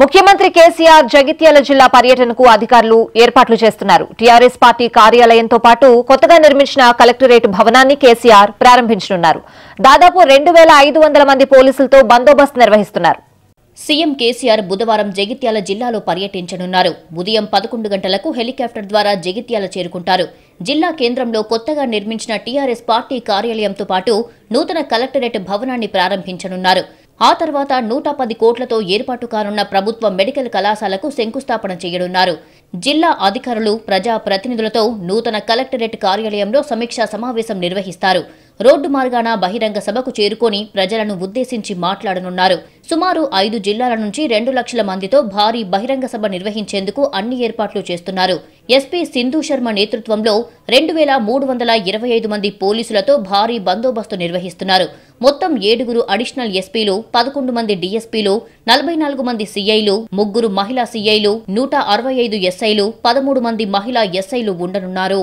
ముఖ్యమంత్రి కేసీఆర్ జగిత్యాల జిల్లా పర్యటనకు అధికారులు ఏర్పాట్లు చేస్తున్నారు టీఆర్ఎస్ పార్టీ కార్యాలయంతో పాటు కొత్తగా నిర్మించిన కలెక్టరేట్ భవనాన్ని కేసీఆర్ ప్రారంభించనున్నారు దాదాపు రెండు మంది పోలీసులతో బందోబస్తు నిర్వహిస్తున్నారు సీఎం కేసీఆర్ బుధవారం జగిత్యాల జిల్లాలో పర్యటించనున్నారు ఉదయం పదకొండు గంటలకు హెలికాప్టర్ ద్వారా జగిత్యాల చేరుకుంటారు జిల్లా కేంద్రంలో కొత్తగా నిర్మించిన టీఆర్ఎస్ పార్టీ కార్యాలయంతో పాటు నూతన కలెక్టరేట్ భవనాన్ని ప్రారంభించనున్నారు ఆ తర్వాత నూట పది కోట్లతో ఏర్పాటు కానున్న ప్రభుత్వ మెడికల్ కళాశాలకు శంకుస్థాపన చేయనున్నారు జిల్లా అధికారులు ప్రజా ప్రతినిధులతో నూతన కలెక్టరేట్ కార్యాలయంలో సమీక్షా సమావేశం నిర్వహిస్తారు రోడ్డు మార్గాన బహిరంగ సభకు చేరుకొని ప్రజలను ఉద్దేశించి మాట్లాడనున్నారు సుమారు ఐదు జిల్లాల నుంచి రెండు లక్షల మందితో భారీ బహిరంగ సభ నిర్వహించేందుకు అన్ని ఏర్పాట్లు చేస్తున్నారు ఎస్పీ సింధు శర్మ నేతృత్వంలో రెండు వేల మూడు వందల ఇరవై ఐదు మంది పోలీసులతో భారీ బందోబస్తు నిర్వహిస్తున్నారు మొత్తం ఏడుగురు అడిషనల్ ఎస్పీలు పదకొండు మంది డీఎస్పీలు నలభై నాలుగు మంది సీఐలు ముగ్గురు మహిళా సీఐలు నూట అరవై ఐదు ఎస్ఐలు పదమూడు మంది మహిళా ఎస్ఐలు ఉండనున్నారు